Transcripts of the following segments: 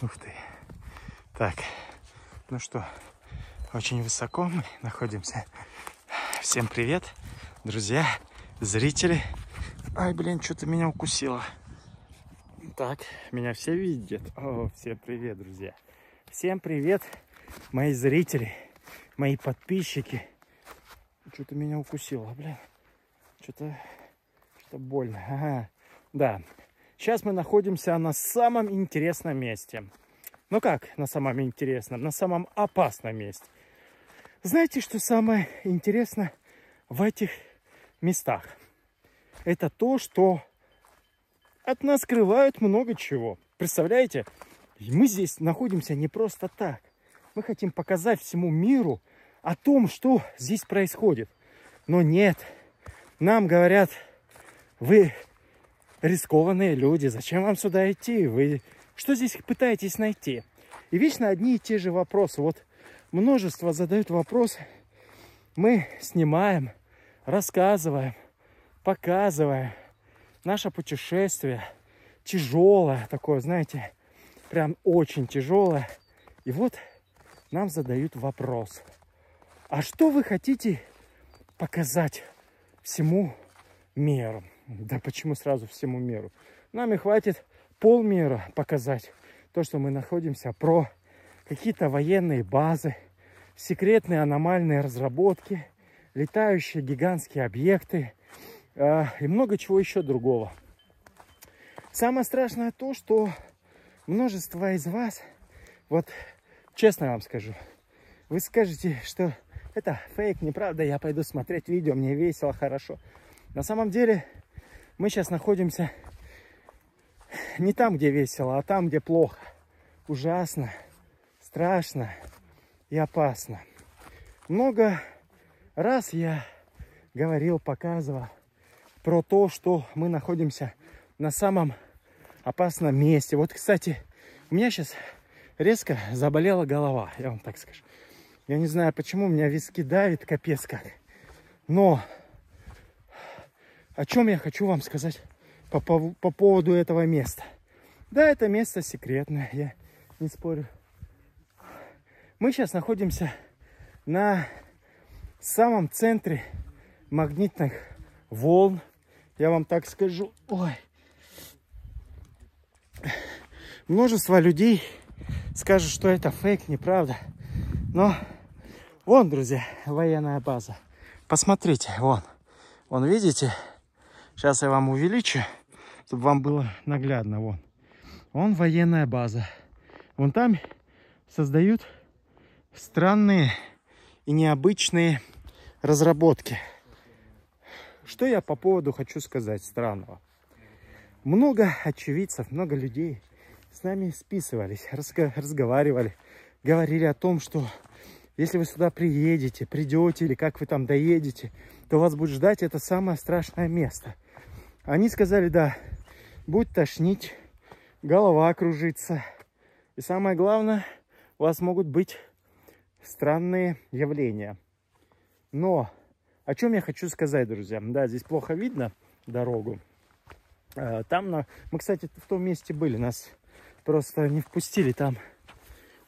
Ух ты. Так, ну что, очень высоко мы находимся. Всем привет, друзья, зрители. Ай, блин, что-то меня укусило. Так, меня все видят. О, всем привет, друзья. Всем привет, мои зрители, мои подписчики. Что-то меня укусило, блин. Что-то что, больно. Ага. Да, Сейчас мы находимся на самом интересном месте. Ну как на самом интересном? На самом опасном месте. Знаете, что самое интересное в этих местах? Это то, что от нас скрывают много чего. Представляете? Мы здесь находимся не просто так. Мы хотим показать всему миру о том, что здесь происходит. Но нет, нам говорят, вы рискованные люди. Зачем вам сюда идти? Вы что здесь пытаетесь найти? И вечно одни и те же вопросы. Вот множество задают вопрос. Мы снимаем, рассказываем, показываем. Наше путешествие тяжелое такое, знаете, прям очень тяжелое. И вот нам задают вопрос. А что вы хотите показать всему миру? Да почему сразу всему меру? Нам и хватит полмера показать то, что мы находимся про какие-то военные базы, секретные аномальные разработки, летающие гигантские объекты э, и много чего еще другого. Самое страшное то, что множество из вас, вот честно вам скажу, вы скажете, что это фейк, неправда, я пойду смотреть видео, мне весело, хорошо. На самом деле мы сейчас находимся не там, где весело, а там, где плохо. Ужасно, страшно и опасно. Много раз я говорил, показывал про то, что мы находимся на самом опасном месте. Вот, кстати, у меня сейчас резко заболела голова, я вам так скажу. Я не знаю, почему у меня виски давит, капец как. Но о чем я хочу вам сказать по, по, по поводу этого места. Да, это место секретное, я не спорю. Мы сейчас находимся на самом центре магнитных волн. Я вам так скажу. Ой. Множество людей скажут, что это фейк, неправда. Но вон, друзья, военная база. Посмотрите, вон. Вон, видите? Сейчас я вам увеличу, чтобы вам было наглядно. Вон, он военная база. Вон там создают странные и необычные разработки. Что я по поводу хочу сказать странного? Много очевидцев, много людей с нами списывались, разговаривали, говорили о том, что если вы сюда приедете, придете или как вы там доедете – то вас будет ждать это самое страшное место. Они сказали, да, будет тошнить, голова кружится. И самое главное, у вас могут быть странные явления. Но о чем я хочу сказать, друзья. Да, здесь плохо видно дорогу. А, там, на... мы, кстати, в том месте были, нас просто не впустили. Там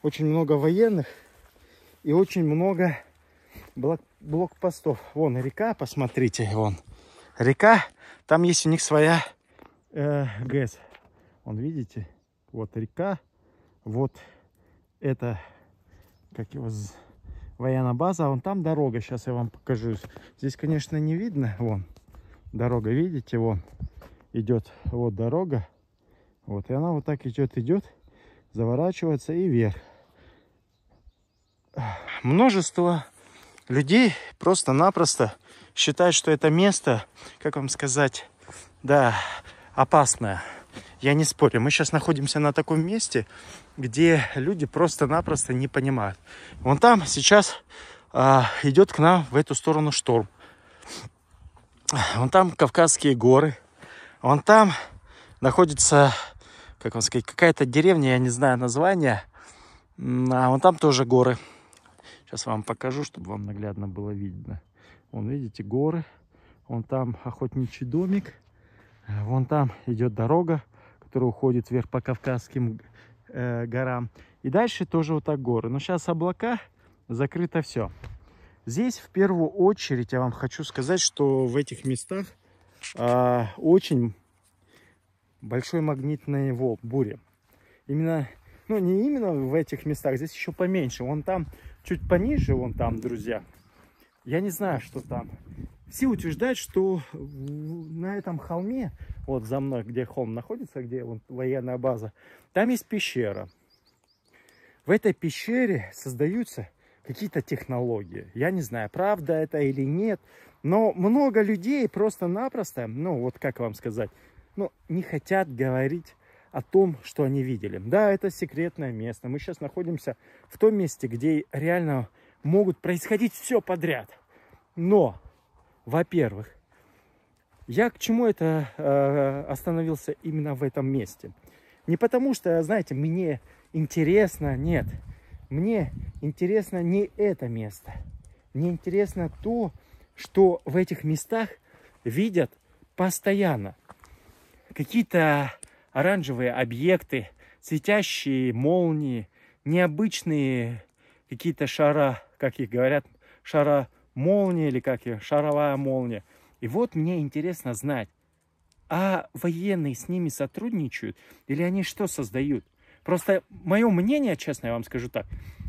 очень много военных и очень много блок блокпостов. Вон река, посмотрите, вон река. Там есть у них своя э, ГЭС. Вон, видите, вот река. Вот это, как его, военная база. А вон там дорога, сейчас я вам покажу. Здесь, конечно, не видно, вон дорога, видите, вон идет вот дорога. Вот, и она вот так идет, идет, заворачивается и вверх. Множество людей просто-напросто считают, что это место, как вам сказать, да, опасное. Я не спорю, мы сейчас находимся на таком месте, где люди просто-напросто не понимают. Вон там сейчас а, идет к нам в эту сторону шторм. Вон там Кавказские горы, вон там находится, как вам сказать, какая-то деревня, я не знаю название, а вон там тоже горы. Сейчас вам покажу, чтобы вам наглядно было видно. Вон, видите, горы. Вон там охотничий домик. Вон там идет дорога, которая уходит вверх по Кавказским э, горам. И дальше тоже вот так горы. Но сейчас облака, закрыто все. Здесь в первую очередь я вам хочу сказать, что в этих местах э, очень большой магнитный волн, буря. Именно, ну не именно в этих местах, здесь еще поменьше. Вон там чуть пониже, вон там, друзья, я не знаю, что там. Все утверждают, что на этом холме, вот за мной, где холм находится, где вон, военная база, там есть пещера. В этой пещере создаются какие-то технологии. Я не знаю, правда это или нет, но много людей просто-напросто, ну вот как вам сказать, ну не хотят говорить о том, что они видели. Да, это секретное место. Мы сейчас находимся в том месте, где реально могут происходить все подряд. Но, во-первых, я к чему это э, остановился именно в этом месте? Не потому что, знаете, мне интересно, нет. Мне интересно не это место. Мне интересно то, что в этих местах видят постоянно. Какие-то оранжевые объекты, светящие молнии, необычные какие-то шара, как их говорят, шара молнии или как ее, шаровая молния. И вот мне интересно знать, а военные с ними сотрудничают или они что создают? Просто мое мнение, честно я вам скажу так,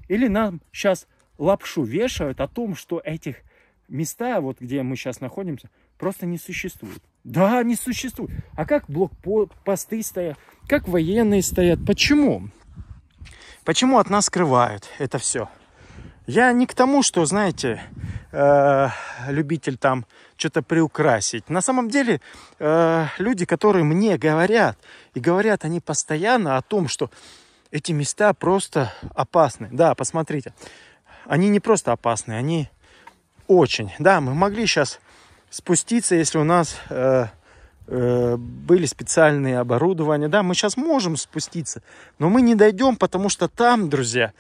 или нам сейчас лапшу вешают о том, что этих места, вот где мы сейчас находимся, просто не существуют Да, не существуют А как блокпосты стоят, как военные стоят? Почему? Почему от нас скрывают это все? Я не к тому, что, знаете, э, любитель там что-то приукрасить. На самом деле, э, люди, которые мне говорят, и говорят они постоянно о том, что эти места просто опасны. Да, посмотрите, они не просто опасны, они очень. Да, мы могли сейчас спуститься, если у нас э, э, были специальные оборудования. Да, мы сейчас можем спуститься, но мы не дойдем, потому что там, друзья,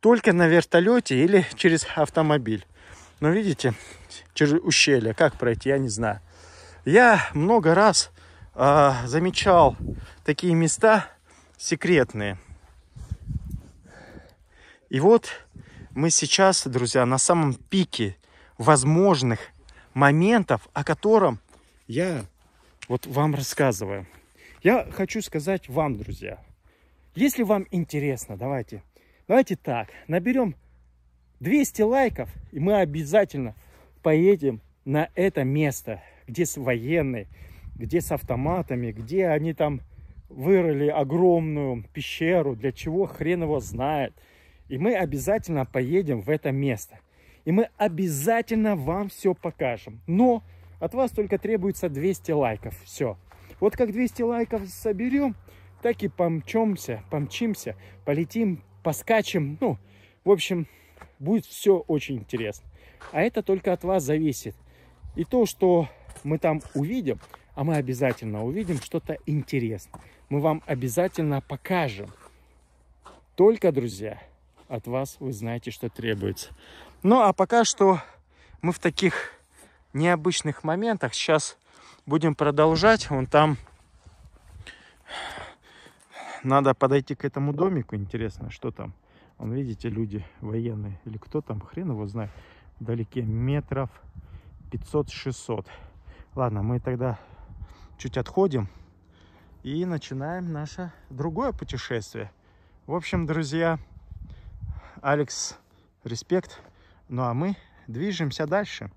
только на вертолете или через автомобиль. Но видите, через ущелье, как пройти, я не знаю. Я много раз э, замечал такие места секретные. И вот мы сейчас, друзья, на самом пике возможных моментов, о котором я вот вам рассказываю. Я хочу сказать вам, друзья, если вам интересно, давайте, давайте так, наберем 200 лайков, и мы обязательно поедем на это место, где с военной, где с автоматами, где они там вырыли огромную пещеру, для чего хрен его знает. И мы обязательно поедем в это место. И мы обязательно вам все покажем. Но от вас только требуется 200 лайков. Все. Вот как 200 лайков соберем, так и помчемся, помчимся, полетим, поскачем. Ну, в общем, будет все очень интересно. А это только от вас зависит. И то, что мы там увидим, а мы обязательно увидим что-то интересное. Мы вам обязательно покажем. Только, друзья, от вас вы знаете, что требуется. Ну, а пока что мы в таких необычных моментах. Сейчас будем продолжать. Вон там надо подойти к этому домику. Интересно, что там. Вон, видите, люди военные или кто там, хрен его знает. Вдалеке метров 500-600. Ладно, мы тогда чуть отходим и начинаем наше другое путешествие. В общем, друзья, Алекс, респект. Ну а мы движемся дальше.